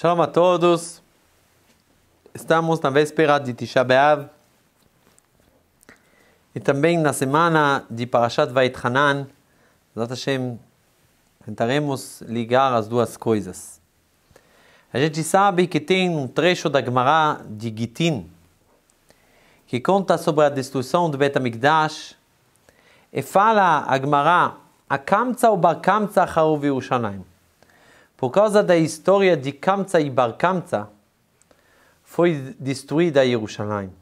Shalom a todos. Estamos na véspera de Tisha B'Av e também na semana de Parashat Vaitchanan. Zat Hashem, tentaremos ligar as duas coisas. A gente sabe que tem um trecho da Gemara de Gitin que conta sobre a destruição do Bet HaMikdash e fala a Gemara, Akamtsa ou Barkamtsa Haruv Yerushalayim. Por causa da história de Kamsa e Bar Kamsa, foi destruída Jerusalém.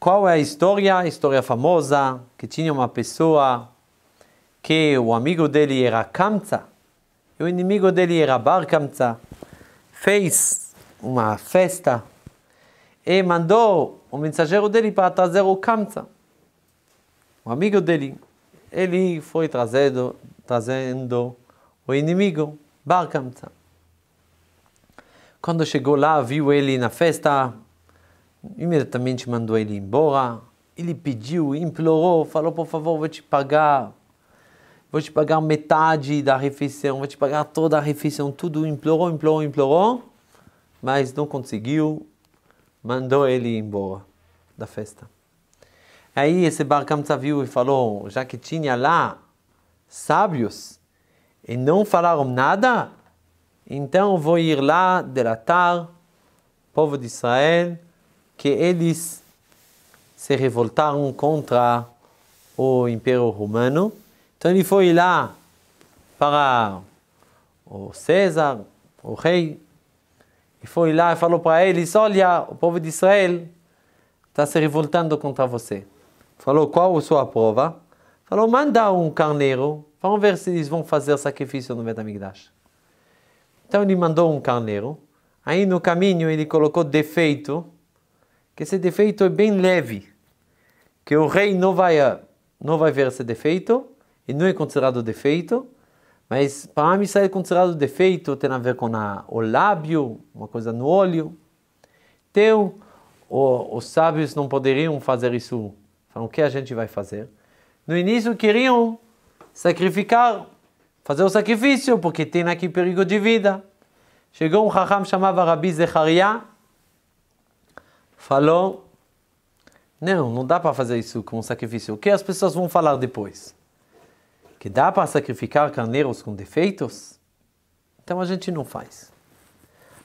Qual é a história? história famosa que tinha uma pessoa que o amigo dele era Kamsa e o inimigo dele era Bar Kamsa. Fez uma festa e mandou o mensageiro dele para trazer o Kamsa. O amigo dele, ele foi trazendo, trazendo o inimigo, Bar Quando chegou lá, viu ele na festa, imediatamente mandou ele embora. Ele pediu, implorou, falou: por favor, vou te pagar. Vou te pagar metade da refeição, vou te pagar toda a refeição, tudo. Implorou, implorou, implorou, mas não conseguiu. Mandou ele embora da festa. Aí esse Bar viu e falou: já que tinha lá sábios, e não falaram nada, então vou ir lá delatar o povo de Israel que eles se revoltaram contra o Império Romano. Então ele foi lá para o César, o rei, e foi lá e falou para eles: Olha, o povo de Israel está se revoltando contra você. Falou: Qual a sua prova? Falou, manda um carneiro, vamos ver se eles vão fazer sacrifício no Betamigdash. Então ele mandou um carneiro, aí no caminho ele colocou defeito, que esse defeito é bem leve, que o rei não vai, ah, não vai ver esse defeito, e não é considerado defeito, mas para mim Israel é considerado defeito, tem a ver com a, o lábio, uma coisa no olho. Então, o, os sábios não poderiam fazer isso. Falam, então, o que a gente vai fazer? No início queriam sacrificar, fazer o sacrifício, porque tem aqui perigo de vida. Chegou um Raham chamava Rabi Zecharia, falou: Não, não dá para fazer isso como sacrifício. O que as pessoas vão falar depois? Que dá para sacrificar carneiros com defeitos? Então a gente não faz.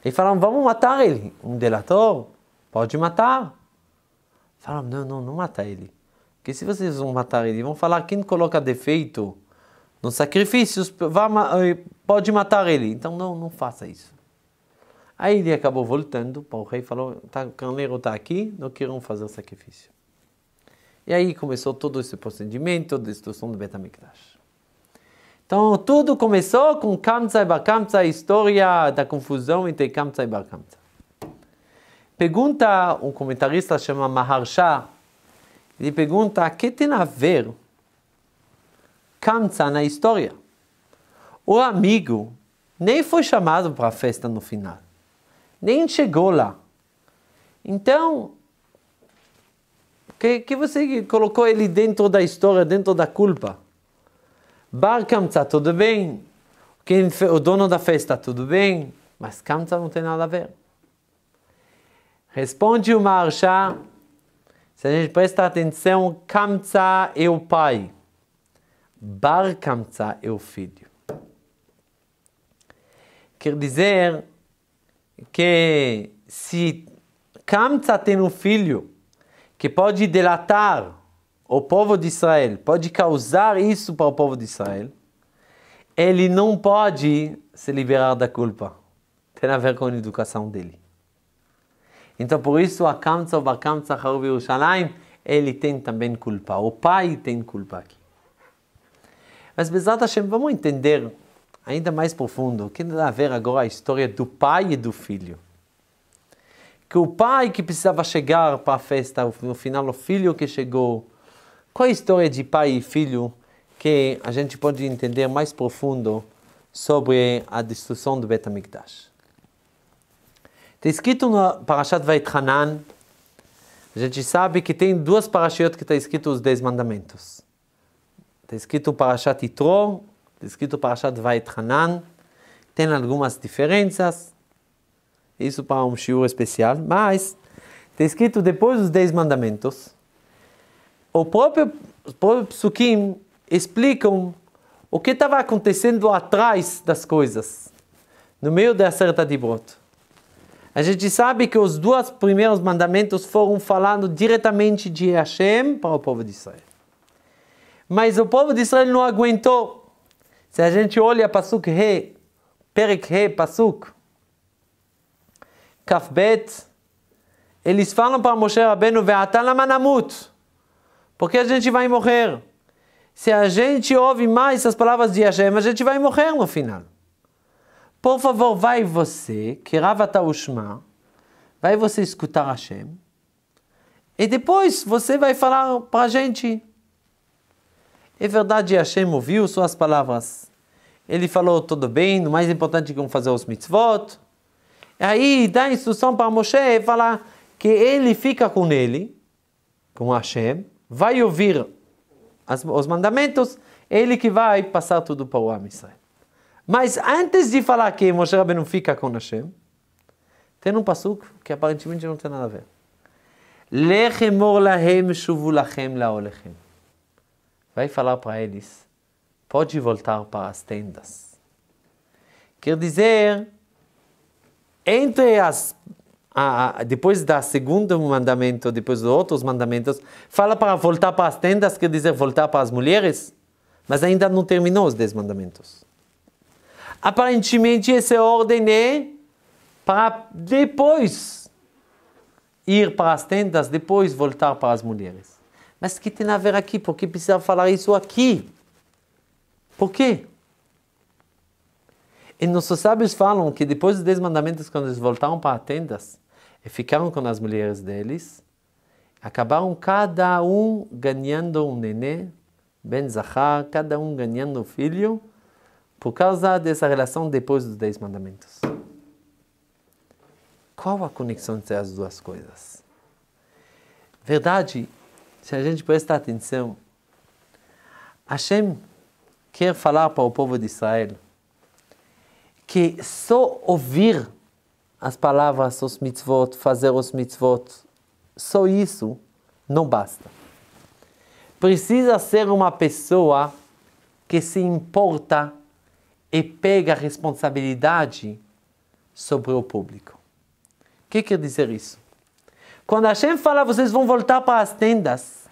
E falaram: Vamos matar ele. Um delator pode matar. Falaram: Não, não, não mata ele. Porque se vocês vão matar ele, vão falar quem coloca defeito nos sacrifícios eh, pode matar ele. Então não, não faça isso. Aí ele acabou voltando para o rei e falou: tá, o carneiro está aqui, não queiram fazer sacrifício. E aí começou todo esse procedimento de destruição do Betamikdash. Então tudo começou com Kamsa e Bakamsa, a história da confusão entre Kamsa e Bakamsa. Pergunta um comentarista chamado Maharsha ele pergunta: "O que tem a ver Kamsa na história? O amigo nem foi chamado para a festa no final, nem chegou lá. Então, que, que você colocou ele dentro da história, dentro da culpa? Bar Kamsa, tudo bem. Quem, o dono da festa, tudo bem. Mas Kamsa não tem nada a ver. Responde o Marsha. Se a gente presta atenção, Kamtsa é o pai, Bar Kamtsa é o filho. Quer dizer que se Kamtsa tem um filho que pode delatar o povo de Israel, pode causar isso para o povo de Israel, ele não pode se liberar da culpa. Tem a ver com a educação dele. Então, por isso, a Kamtsov, a Kamtsov Yerushalayim, ele tem também culpa. O pai tem culpa aqui. Mas, Bezat Hashem, vamos entender ainda mais profundo o que tem a ver agora a história do pai e do filho. Que o pai que precisava chegar para a festa, no final o filho que chegou. Qual é a história de pai e filho que a gente pode entender mais profundo sobre a destruição do Betamikdash? Está escrito no Parashat Vaitranan, a gente sabe que tem duas parashiot que está escrito os Dez Mandamentos. Está escrito Parashat Itro, está escrito Parashat Vaitranan, tem algumas diferenças, isso para um shiur especial, mas está escrito depois dos Dez Mandamentos, o próprio, os psukim explicam o que estava acontecendo atrás das coisas, no meio da certa de broto. A gente sabe que os dois primeiros mandamentos foram falando diretamente de Hashem para o povo de Israel. Mas o povo de Israel não aguentou. Se a gente olha Pasuk He, Perek He, Pasuk, Kafbet, eles falam para Moshe Rabbeinu, manamut, porque a gente vai morrer. Se a gente ouve mais as palavras de Hashem, a gente vai morrer no final. Por favor, vai você, que Ravata Ushma, vai você escutar Hashem, e depois você vai falar para a gente. É verdade, Hashem ouviu suas palavras. Ele falou, tudo bem, o mais importante é como fazer os mitzvot. Aí dá instrução para Moshe e fala que ele fica com ele, com Hashem, vai ouvir as, os mandamentos, ele que vai passar tudo para o Amisrael. Mas antes de falar que Moshe Rabbeinu fica com Hashem, tem um passuco que aparentemente não tem nada a ver. Lechemor lahem shuvu lachem laolechem. Vai falar para eles, pode voltar para as tendas. Quer dizer, entre as depois da segundo mandamento, depois dos outros mandamentos, fala para voltar para as tendas, quer dizer voltar para as mulheres, mas ainda não terminou os dez mandamentos. Aparentemente, essa é ordem é para depois ir para as tendas, depois voltar para as mulheres. Mas que tem a ver aqui? Por que precisa falar isso aqui? Por quê? E nossos sábios falam que depois dos Dez Mandamentos, quando eles voltaram para as tendas e ficaram com as mulheres deles, acabaram cada um ganhando um nenê, Ben Zahar, cada um ganhando um filho, por causa dessa relação depois dos Dez Mandamentos. Qual a conexão entre as duas coisas? Verdade, se a gente prestar atenção, Hashem quer falar para o povo de Israel que só ouvir as palavras, os mitzvot, fazer os mitzvot, só isso não basta. Precisa ser uma pessoa que se importa e pega a responsabilidade sobre o público. O que quer dizer isso? Quando a Hashem fala, vocês vão voltar para as tendas.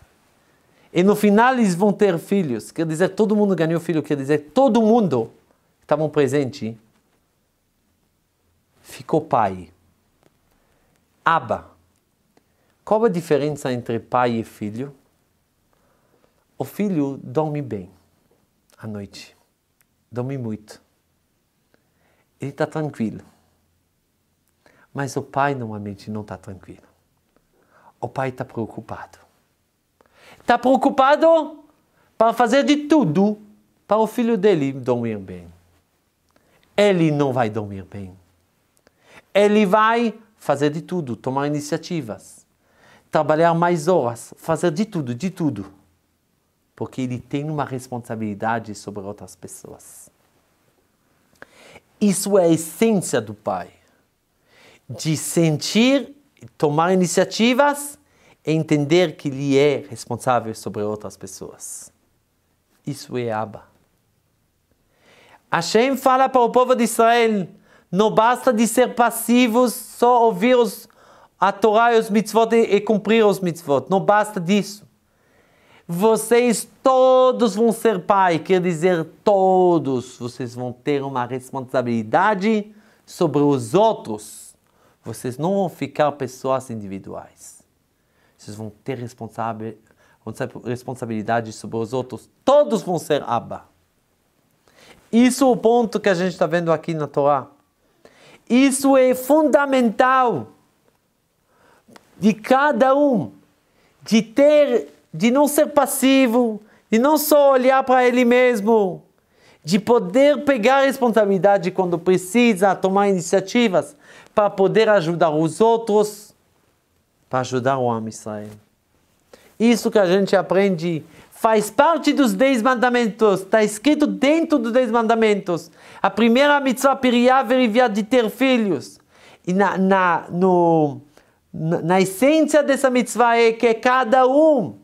E no final eles vão ter filhos. Quer dizer, todo mundo ganhou filho. Quer dizer, todo mundo que estava presente ficou pai. Aba. Qual a diferença entre pai e filho? O filho dorme bem à noite dormi muito. Ele está tranquilo. Mas o pai normalmente não está tranquilo. O pai está preocupado. Está preocupado para fazer de tudo para o filho dele dormir bem. Ele não vai dormir bem. Ele vai fazer de tudo, tomar iniciativas, trabalhar mais horas, fazer de tudo, de tudo porque ele tem uma responsabilidade sobre outras pessoas. Isso é a essência do pai. De sentir, tomar iniciativas e entender que ele é responsável sobre outras pessoas. Isso é Abba. Hashem fala para o povo de Israel: não basta de ser passivos, só ouvir os, a Torá e os mitzvot e, e cumprir os mitzvot. Não basta disso. Vocês todos vão ser pai, quer dizer, todos vocês vão ter uma responsabilidade sobre os outros. Vocês não vão ficar pessoas individuais. Vocês vão ter responsável, responsabilidade sobre os outros. Todos vão ser Abba. Isso é o ponto que a gente está vendo aqui na Torá. Isso é fundamental de cada um, de ter de não ser passivo, de não só olhar para ele mesmo, de poder pegar responsabilidade quando precisa, tomar iniciativas para poder ajudar os outros, para ajudar o homem Israel. Isso que a gente aprende faz parte dos Dez Mandamentos, está escrito dentro dos Dez Mandamentos. A primeira mitzvah, Piriyá, de ter filhos. E na, na, no, na, na essência dessa mitzvah é que é cada um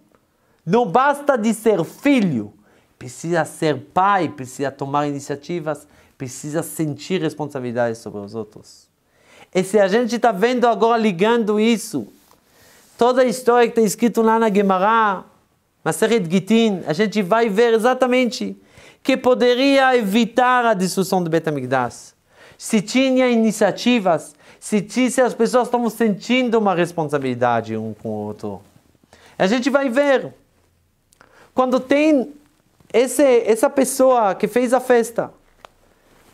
não basta de ser filho, precisa ser pai, precisa tomar iniciativas, precisa sentir responsabilidade sobre os outros. E se a gente está vendo agora ligando isso, toda a história que está escrito lá na Gemara, na Seret Gitin, a gente vai ver exatamente que poderia evitar a destruição do Betamigdash. Se tinha iniciativas, se, se as pessoas estão sentindo uma responsabilidade um com o outro. A gente vai ver quando tem esse, essa pessoa que fez a festa,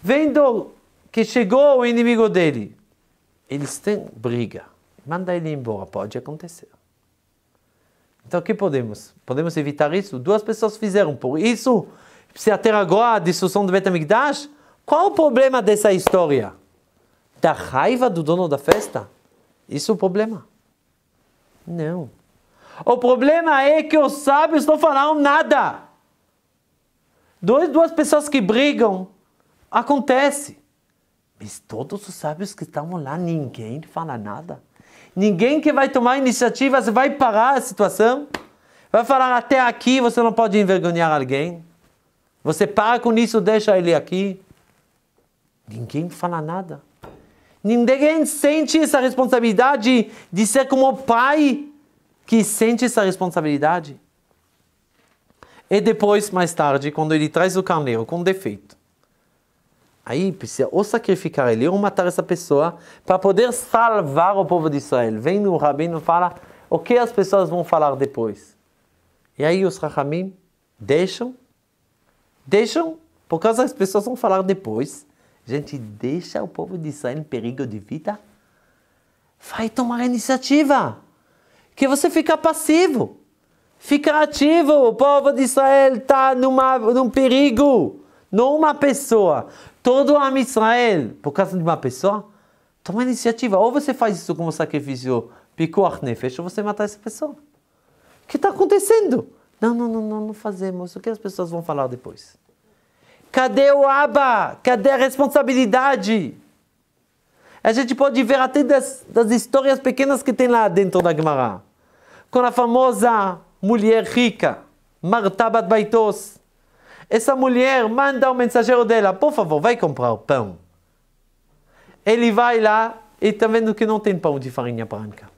vendo que chegou o inimigo dele, eles têm briga. Manda ele embora, pode acontecer. Então o que podemos? Podemos evitar isso? Duas pessoas fizeram por isso. Se ter agora a destruição do Betamigdash? Qual o problema dessa história? Da raiva do dono da festa? Isso é o problema? Não. O problema é que os sábios não falaram nada. Dois, duas pessoas que brigam, acontece. Mas todos os sábios que estavam lá, ninguém fala nada. Ninguém que vai tomar iniciativa, você vai parar a situação, vai falar até aqui, você não pode envergonhar alguém. Você para com isso, deixa ele aqui. Ninguém fala nada. Ninguém sente essa responsabilidade de ser como pai que sente essa responsabilidade. E depois, mais tarde, quando ele traz o carneiro com defeito, aí precisa ou sacrificar ele ou matar essa pessoa para poder salvar o povo de Israel. Vem no rabino fala o que as pessoas vão falar depois. E aí os rachamim deixam, deixam, por causa das pessoas vão falar depois. Gente, deixa o povo de Israel em perigo de vida. Vai tomar iniciativa que você fica passivo. Fica ativo. O povo de Israel está num perigo. Não uma pessoa. Todo o Am Israel, por causa de uma pessoa, toma iniciativa. Ou você faz isso como sacrifício picuar nefesh, ou você mata essa pessoa. O que está acontecendo? Não, não, não, não, não fazemos. O que as pessoas vão falar depois? Cadê o aba? Cadê a responsabilidade? A gente pode ver até das, das histórias pequenas que tem lá dentro da Gemara com a famosa mulher rica, Martabat Baitos. Essa mulher manda o mensageiro dela, por favor, vai comprar pão. Ele vai lá e está vendo que não tem pão de farinha branca,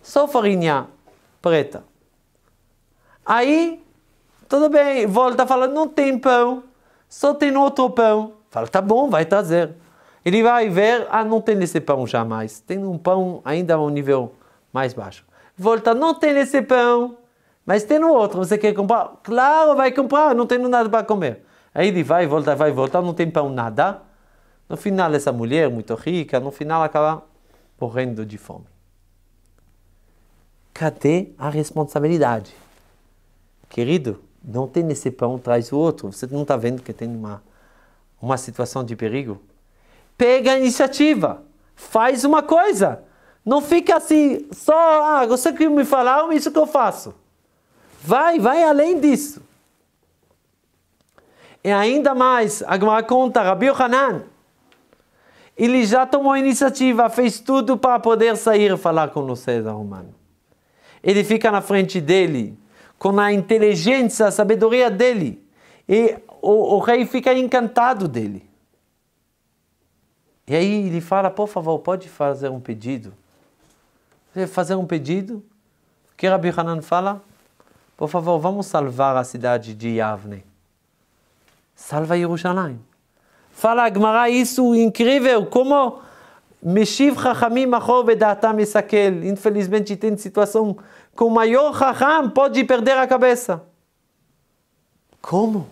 só farinha preta. Aí, tudo bem, volta falando, não tem pão, só tem outro pão. Fala, tá bom, vai trazer. Ele vai ver, ah, não tem esse pão jamais, tem um pão ainda a um nível mais baixo volta, não tem esse pão, mas tem no outro, você quer comprar? Claro, vai comprar, não tem nada para comer. Aí ele vai, volta, vai, volta, não tem pão, nada. No final, essa mulher muito rica, no final acaba morrendo de fome. Cadê a responsabilidade? Querido, não tem esse pão, traz o outro. Você não está vendo que tem uma, uma situação de perigo? Pega a iniciativa, faz uma coisa. Não fica assim, só, ah, você que me falar ah, isso que eu faço. Vai, vai além disso. E ainda mais, Agmar conta, Rabi Hanan, ele já tomou iniciativa, fez tudo para poder sair falar com o César Romano. Ele fica na frente dele, com a inteligência, a sabedoria dele. E o, o rei fica encantado dele. E aí ele fala, por favor, pode fazer um pedido? fazer um pedido, que Rabbi Hanan fala, por favor, vamos salvar a cidade de Yavne. Salva Jerusalém. Fala Agmará, isso incrível, como Meshiv Chachamim Achor Bedatam Isakel. Infelizmente tem situação com o maior Chacham pode perder a cabeça. Como?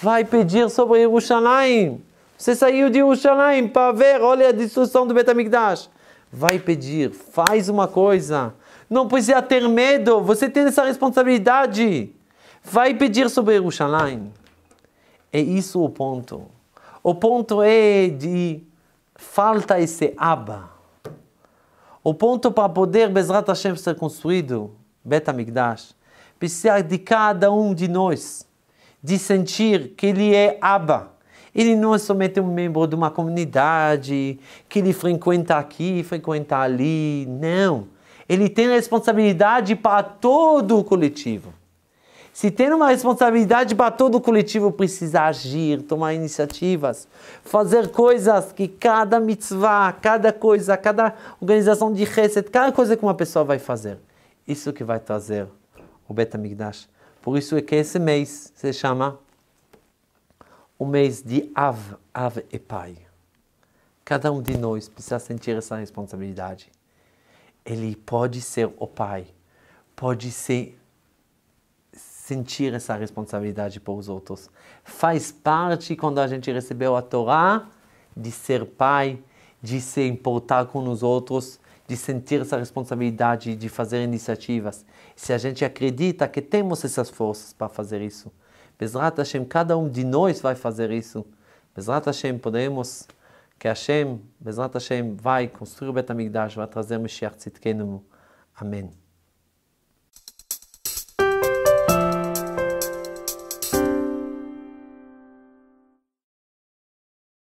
Vai pedir sobre Jerusalém. Você saiu de Jerusalém para ver, olha a destruição do Betamigdash vai pedir, faz uma coisa. Não precisa é, ter medo, você tem essa responsabilidade. Vai pedir sobre Jerusalém. É isso o ponto. O ponto é de falta esse aba. O ponto para poder Bezrat Hashem ser construído, Bet HaMikdash, precisa de cada um de nós, de sentir que ele é aba ele não é somente um membro de uma comunidade que ele frequenta aqui, frequenta ali. Não. Ele tem responsabilidade para todo o coletivo. Se tem uma responsabilidade para todo o coletivo, precisa agir, tomar iniciativas, fazer coisas que cada mitzvah, cada coisa, cada organização de reset, cada coisa que uma pessoa vai fazer. Isso que vai trazer o Migdash. Por isso é que esse mês se chama o mês de Av, Av e Pai. Cada um de nós precisa sentir essa responsabilidade. Ele pode ser o pai, pode ser sentir essa responsabilidade para os outros. Faz parte quando a gente recebeu a Torá de ser pai, de se importar com os outros, de sentir essa responsabilidade de fazer iniciativas. Se a gente acredita que temos essas forças para fazer isso, Bezrat Hashem, cada um de nós vai fazer isso. Bezrat Hashem, podemos que Hashem, Bezrat Hashem, vai construir o Betamigdash, vai trazer Mashiach Tzidkenu. Amém.